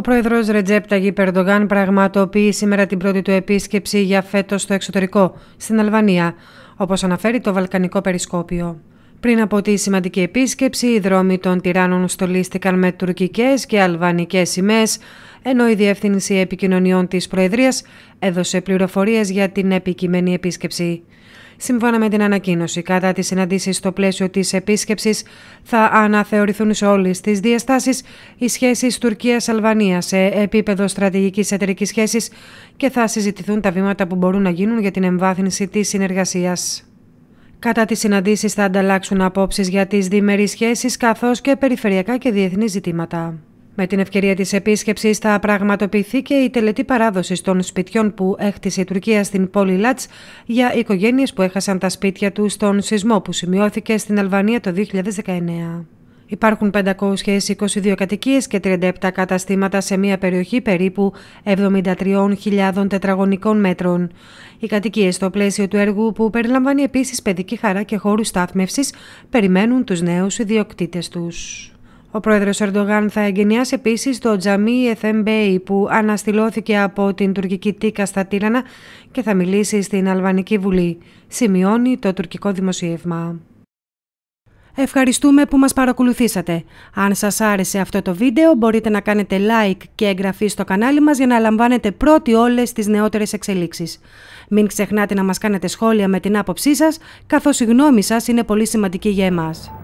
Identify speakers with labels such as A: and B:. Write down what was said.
A: Ο πρόεδρος Ρετζέπτα Γιπερντογάν Περντογάν πραγματοποιεί σήμερα την πρώτη του επίσκεψη για φέτος στο εξωτερικό, στην Αλβανία, όπως αναφέρει το Βαλκανικό Περισκόπιο. Πριν από τη σημαντική επίσκεψη, οι δρόμοι των τυράννων στολίστηκαν με τουρκικές και αλβανικές σημαίες, ενώ η Διεύθυνση Επικοινωνιών της Προεδρίας έδωσε πληροφορίες για την επικειμένη επίσκεψη. Σύμφωνα με την ανακοίνωση, κατά τις συναντήσεις στο πλαίσιο της επίσκεψης, θα αναθεωρηθούν σε όλες τις διαστάσεις οι σχέσεις Τουρκία-Αλβανία σε επίπεδο στρατηγικής εταιρικής σχέσης και θα συζητηθούν τα βήματα που μπορούν να γίνουν για την εμβάθυνση της συνεργασίας. Κατά τις συναντήσεις θα ανταλλάξουν απόψεις για τις διμερείς σχέσεις καθώς και περιφερειακά και διεθνή ζητήματα. Με την ευκαιρία της επίσκεψης θα πραγματοποιηθεί και η τελετή παράδοσης των σπιτιών που έχτισε η Τουρκία στην πόλη Λάτς για οικογένειες που έχασαν τα σπίτια τους στον σεισμό που σημειώθηκε στην Αλβανία το 2019. Υπάρχουν 522 κατοικίες και 37 καταστήματα σε μια περιοχή περίπου 73.000 τετραγωνικών μέτρων. Οι κατοικίες στο πλαίσιο του έργου που περιλαμβάνει επίσης παιδική χαρά και χώρους στάθμευσης περιμένουν τους νέους ιδιοκτήτες τους. Ο πρόεδρος Ερντογάν θα εγκαινιάσει επίσης το Τζαμί Εθεμπέι που αναστηλώθηκε από την τουρκική Τίκα στα Τύρανα και θα μιλήσει στην Αλβανική Βουλή, σημειώνει το τουρκικό δημοσίευμα. Ευχαριστούμε που μας παρακολουθήσατε. Αν σας άρεσε αυτό το βίντεο μπορείτε να κάνετε like και εγγραφή στο κανάλι μας για να λαμβάνετε πρώτοι όλες τις νεότερες εξελίξεις. Μην ξεχνάτε να μας κάνετε σχόλια με την άποψή σας, καθώς η γνώμη σας είναι πολύ σημαντική για εμάς.